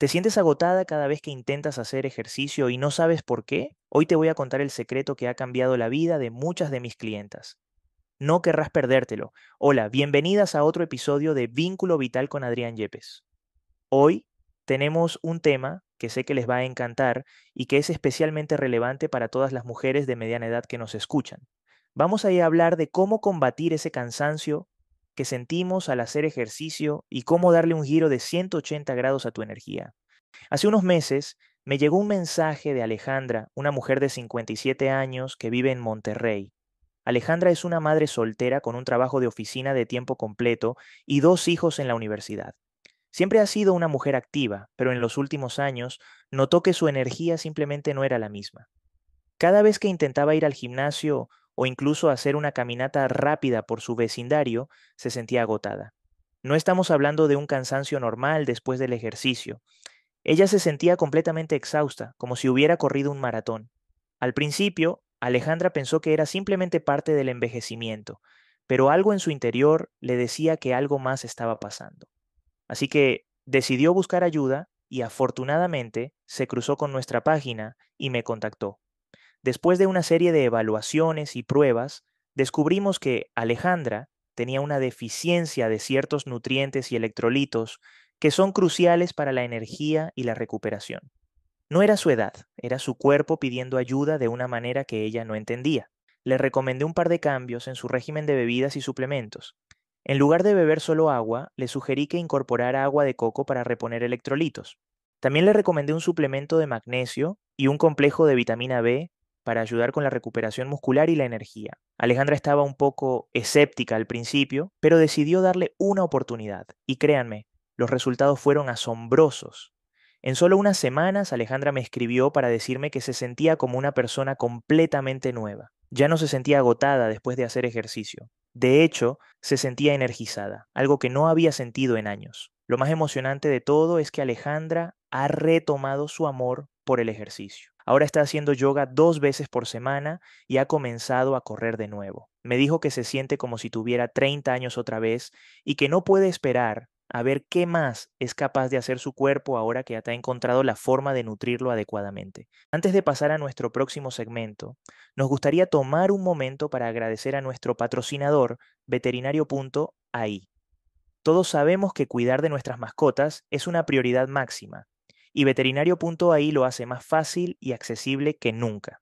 ¿Te sientes agotada cada vez que intentas hacer ejercicio y no sabes por qué? Hoy te voy a contar el secreto que ha cambiado la vida de muchas de mis clientas. No querrás perdértelo. Hola, bienvenidas a otro episodio de Vínculo Vital con Adrián Yepes. Hoy tenemos un tema que sé que les va a encantar y que es especialmente relevante para todas las mujeres de mediana edad que nos escuchan. Vamos a, a hablar de cómo combatir ese cansancio que sentimos al hacer ejercicio y cómo darle un giro de 180 grados a tu energía. Hace unos meses me llegó un mensaje de Alejandra, una mujer de 57 años que vive en Monterrey. Alejandra es una madre soltera con un trabajo de oficina de tiempo completo y dos hijos en la universidad. Siempre ha sido una mujer activa, pero en los últimos años notó que su energía simplemente no era la misma. Cada vez que intentaba ir al gimnasio, o incluso hacer una caminata rápida por su vecindario, se sentía agotada. No estamos hablando de un cansancio normal después del ejercicio. Ella se sentía completamente exhausta, como si hubiera corrido un maratón. Al principio, Alejandra pensó que era simplemente parte del envejecimiento, pero algo en su interior le decía que algo más estaba pasando. Así que decidió buscar ayuda y afortunadamente se cruzó con nuestra página y me contactó. Después de una serie de evaluaciones y pruebas, descubrimos que Alejandra tenía una deficiencia de ciertos nutrientes y electrolitos que son cruciales para la energía y la recuperación. No era su edad, era su cuerpo pidiendo ayuda de una manera que ella no entendía. Le recomendé un par de cambios en su régimen de bebidas y suplementos. En lugar de beber solo agua, le sugerí que incorporara agua de coco para reponer electrolitos. También le recomendé un suplemento de magnesio y un complejo de vitamina B para ayudar con la recuperación muscular y la energía. Alejandra estaba un poco escéptica al principio, pero decidió darle una oportunidad. Y créanme, los resultados fueron asombrosos. En solo unas semanas Alejandra me escribió para decirme que se sentía como una persona completamente nueva. Ya no se sentía agotada después de hacer ejercicio. De hecho, se sentía energizada, algo que no había sentido en años. Lo más emocionante de todo es que Alejandra ha retomado su amor por el ejercicio. Ahora está haciendo yoga dos veces por semana y ha comenzado a correr de nuevo. Me dijo que se siente como si tuviera 30 años otra vez y que no puede esperar a ver qué más es capaz de hacer su cuerpo ahora que ha encontrado la forma de nutrirlo adecuadamente. Antes de pasar a nuestro próximo segmento, nos gustaría tomar un momento para agradecer a nuestro patrocinador, veterinario.ai. Todos sabemos que cuidar de nuestras mascotas es una prioridad máxima y veterinario.ai lo hace más fácil y accesible que nunca.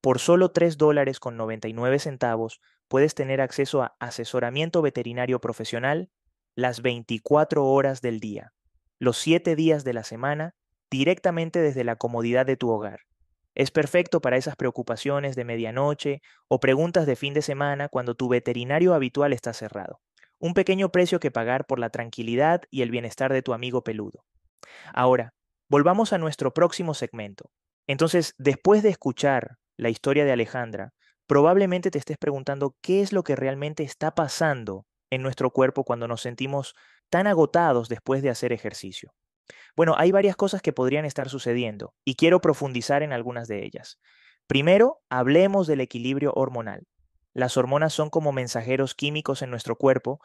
Por solo 3 dólares con 99 centavos puedes tener acceso a asesoramiento veterinario profesional las 24 horas del día, los 7 días de la semana, directamente desde la comodidad de tu hogar. Es perfecto para esas preocupaciones de medianoche o preguntas de fin de semana cuando tu veterinario habitual está cerrado. Un pequeño precio que pagar por la tranquilidad y el bienestar de tu amigo peludo. Ahora, Volvamos a nuestro próximo segmento. Entonces, después de escuchar la historia de Alejandra, probablemente te estés preguntando qué es lo que realmente está pasando en nuestro cuerpo cuando nos sentimos tan agotados después de hacer ejercicio. Bueno, hay varias cosas que podrían estar sucediendo y quiero profundizar en algunas de ellas. Primero, hablemos del equilibrio hormonal. Las hormonas son como mensajeros químicos en nuestro cuerpo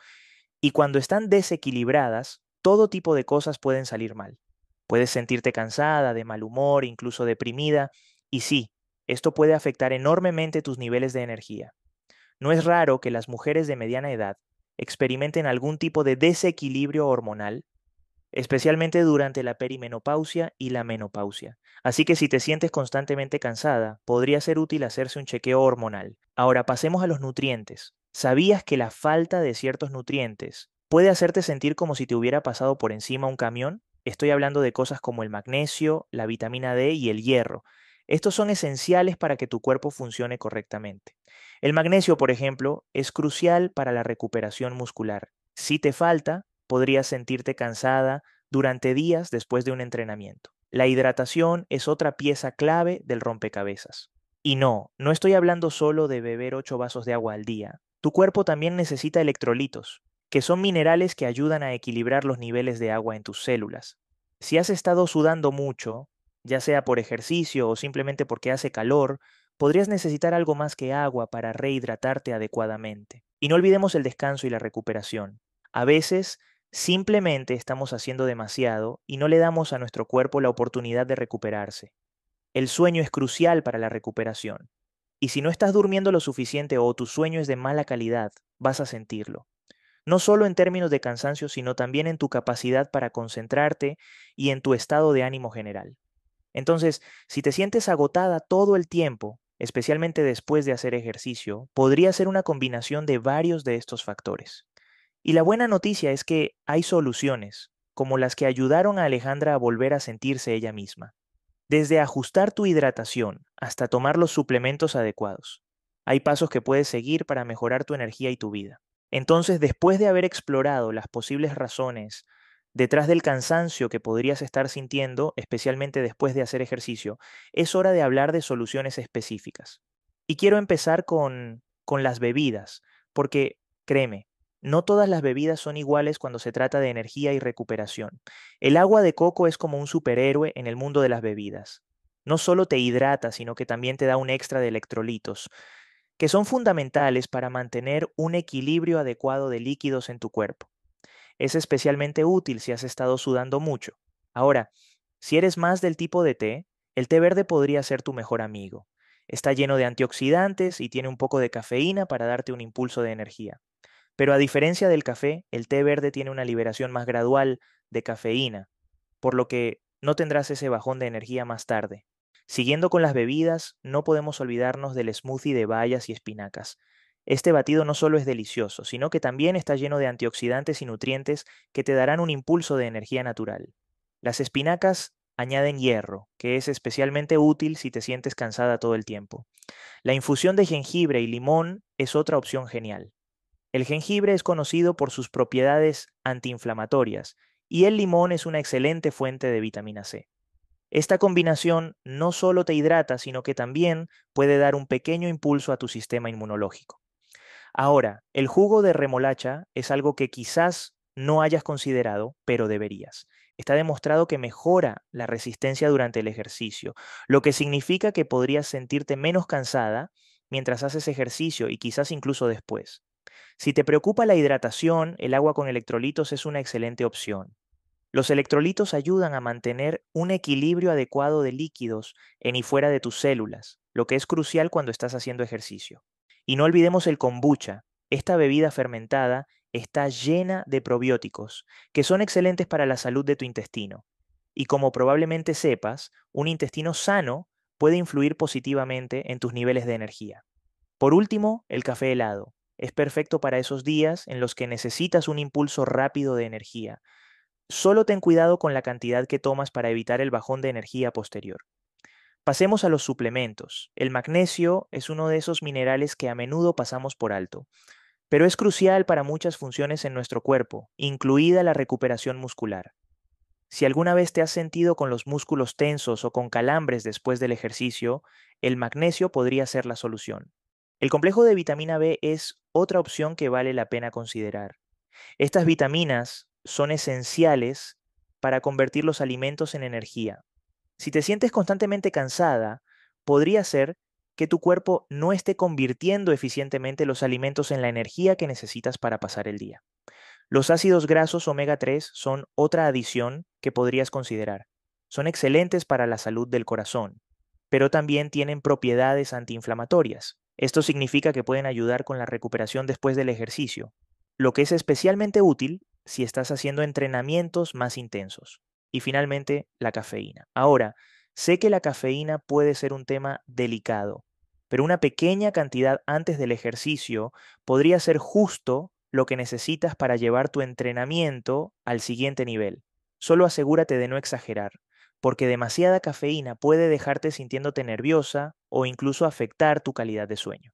y cuando están desequilibradas, todo tipo de cosas pueden salir mal. Puedes sentirte cansada, de mal humor, incluso deprimida, y sí, esto puede afectar enormemente tus niveles de energía. No es raro que las mujeres de mediana edad experimenten algún tipo de desequilibrio hormonal, especialmente durante la perimenopausia y la menopausia. Así que si te sientes constantemente cansada, podría ser útil hacerse un chequeo hormonal. Ahora pasemos a los nutrientes. ¿Sabías que la falta de ciertos nutrientes puede hacerte sentir como si te hubiera pasado por encima un camión? Estoy hablando de cosas como el magnesio, la vitamina D y el hierro. Estos son esenciales para que tu cuerpo funcione correctamente. El magnesio, por ejemplo, es crucial para la recuperación muscular. Si te falta, podrías sentirte cansada durante días después de un entrenamiento. La hidratación es otra pieza clave del rompecabezas. Y no, no estoy hablando solo de beber 8 vasos de agua al día. Tu cuerpo también necesita electrolitos, que son minerales que ayudan a equilibrar los niveles de agua en tus células. Si has estado sudando mucho, ya sea por ejercicio o simplemente porque hace calor, podrías necesitar algo más que agua para rehidratarte adecuadamente. Y no olvidemos el descanso y la recuperación. A veces, simplemente estamos haciendo demasiado y no le damos a nuestro cuerpo la oportunidad de recuperarse. El sueño es crucial para la recuperación. Y si no estás durmiendo lo suficiente o tu sueño es de mala calidad, vas a sentirlo no solo en términos de cansancio, sino también en tu capacidad para concentrarte y en tu estado de ánimo general. Entonces, si te sientes agotada todo el tiempo, especialmente después de hacer ejercicio, podría ser una combinación de varios de estos factores. Y la buena noticia es que hay soluciones, como las que ayudaron a Alejandra a volver a sentirse ella misma. Desde ajustar tu hidratación hasta tomar los suplementos adecuados. Hay pasos que puedes seguir para mejorar tu energía y tu vida. Entonces, después de haber explorado las posibles razones detrás del cansancio que podrías estar sintiendo, especialmente después de hacer ejercicio, es hora de hablar de soluciones específicas. Y quiero empezar con, con las bebidas, porque créeme, no todas las bebidas son iguales cuando se trata de energía y recuperación. El agua de coco es como un superhéroe en el mundo de las bebidas. No solo te hidrata, sino que también te da un extra de electrolitos que son fundamentales para mantener un equilibrio adecuado de líquidos en tu cuerpo. Es especialmente útil si has estado sudando mucho. Ahora, si eres más del tipo de té, el té verde podría ser tu mejor amigo. Está lleno de antioxidantes y tiene un poco de cafeína para darte un impulso de energía. Pero a diferencia del café, el té verde tiene una liberación más gradual de cafeína, por lo que no tendrás ese bajón de energía más tarde. Siguiendo con las bebidas, no podemos olvidarnos del smoothie de bayas y espinacas. Este batido no solo es delicioso, sino que también está lleno de antioxidantes y nutrientes que te darán un impulso de energía natural. Las espinacas añaden hierro, que es especialmente útil si te sientes cansada todo el tiempo. La infusión de jengibre y limón es otra opción genial. El jengibre es conocido por sus propiedades antiinflamatorias y el limón es una excelente fuente de vitamina C. Esta combinación no solo te hidrata, sino que también puede dar un pequeño impulso a tu sistema inmunológico. Ahora, el jugo de remolacha es algo que quizás no hayas considerado, pero deberías. Está demostrado que mejora la resistencia durante el ejercicio, lo que significa que podrías sentirte menos cansada mientras haces ejercicio y quizás incluso después. Si te preocupa la hidratación, el agua con electrolitos es una excelente opción. Los electrolitos ayudan a mantener un equilibrio adecuado de líquidos en y fuera de tus células, lo que es crucial cuando estás haciendo ejercicio. Y no olvidemos el kombucha. Esta bebida fermentada está llena de probióticos, que son excelentes para la salud de tu intestino. Y como probablemente sepas, un intestino sano puede influir positivamente en tus niveles de energía. Por último, el café helado. Es perfecto para esos días en los que necesitas un impulso rápido de energía, Solo ten cuidado con la cantidad que tomas para evitar el bajón de energía posterior. Pasemos a los suplementos. El magnesio es uno de esos minerales que a menudo pasamos por alto, pero es crucial para muchas funciones en nuestro cuerpo, incluida la recuperación muscular. Si alguna vez te has sentido con los músculos tensos o con calambres después del ejercicio, el magnesio podría ser la solución. El complejo de vitamina B es otra opción que vale la pena considerar. Estas vitaminas, son esenciales para convertir los alimentos en energía. Si te sientes constantemente cansada, podría ser que tu cuerpo no esté convirtiendo eficientemente los alimentos en la energía que necesitas para pasar el día. Los ácidos grasos omega 3 son otra adición que podrías considerar. Son excelentes para la salud del corazón, pero también tienen propiedades antiinflamatorias. Esto significa que pueden ayudar con la recuperación después del ejercicio, lo que es especialmente útil si estás haciendo entrenamientos más intensos. Y finalmente, la cafeína. Ahora, sé que la cafeína puede ser un tema delicado, pero una pequeña cantidad antes del ejercicio podría ser justo lo que necesitas para llevar tu entrenamiento al siguiente nivel. Solo asegúrate de no exagerar, porque demasiada cafeína puede dejarte sintiéndote nerviosa o incluso afectar tu calidad de sueño.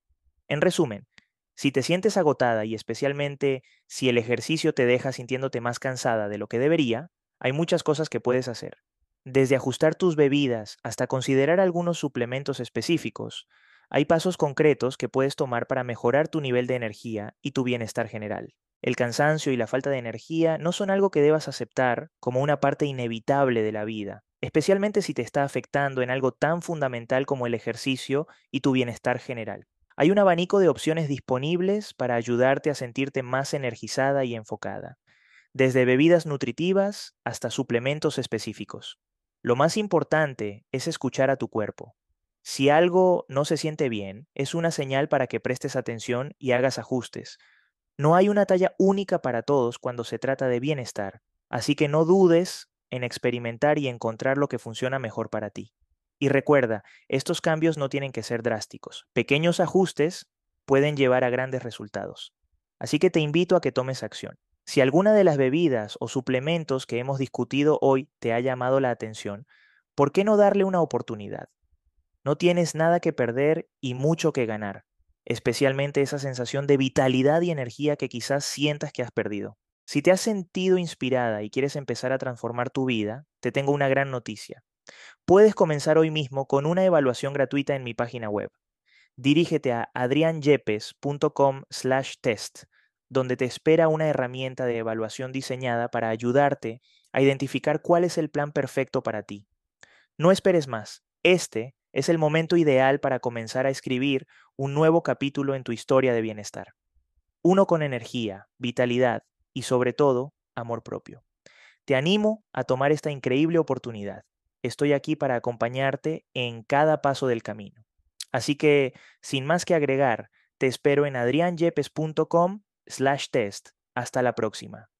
En resumen, si te sientes agotada y especialmente si el ejercicio te deja sintiéndote más cansada de lo que debería, hay muchas cosas que puedes hacer. Desde ajustar tus bebidas hasta considerar algunos suplementos específicos, hay pasos concretos que puedes tomar para mejorar tu nivel de energía y tu bienestar general. El cansancio y la falta de energía no son algo que debas aceptar como una parte inevitable de la vida, especialmente si te está afectando en algo tan fundamental como el ejercicio y tu bienestar general. Hay un abanico de opciones disponibles para ayudarte a sentirte más energizada y enfocada, desde bebidas nutritivas hasta suplementos específicos. Lo más importante es escuchar a tu cuerpo. Si algo no se siente bien, es una señal para que prestes atención y hagas ajustes. No hay una talla única para todos cuando se trata de bienestar, así que no dudes en experimentar y encontrar lo que funciona mejor para ti. Y recuerda, estos cambios no tienen que ser drásticos. Pequeños ajustes pueden llevar a grandes resultados. Así que te invito a que tomes acción. Si alguna de las bebidas o suplementos que hemos discutido hoy te ha llamado la atención, ¿por qué no darle una oportunidad? No tienes nada que perder y mucho que ganar, especialmente esa sensación de vitalidad y energía que quizás sientas que has perdido. Si te has sentido inspirada y quieres empezar a transformar tu vida, te tengo una gran noticia. Puedes comenzar hoy mismo con una evaluación gratuita en mi página web. Dirígete a adrianyepes.com slash test, donde te espera una herramienta de evaluación diseñada para ayudarte a identificar cuál es el plan perfecto para ti. No esperes más. Este es el momento ideal para comenzar a escribir un nuevo capítulo en tu historia de bienestar. Uno con energía, vitalidad y sobre todo, amor propio. Te animo a tomar esta increíble oportunidad estoy aquí para acompañarte en cada paso del camino. Así que, sin más que agregar, te espero en adrianyepes.com slash test. Hasta la próxima.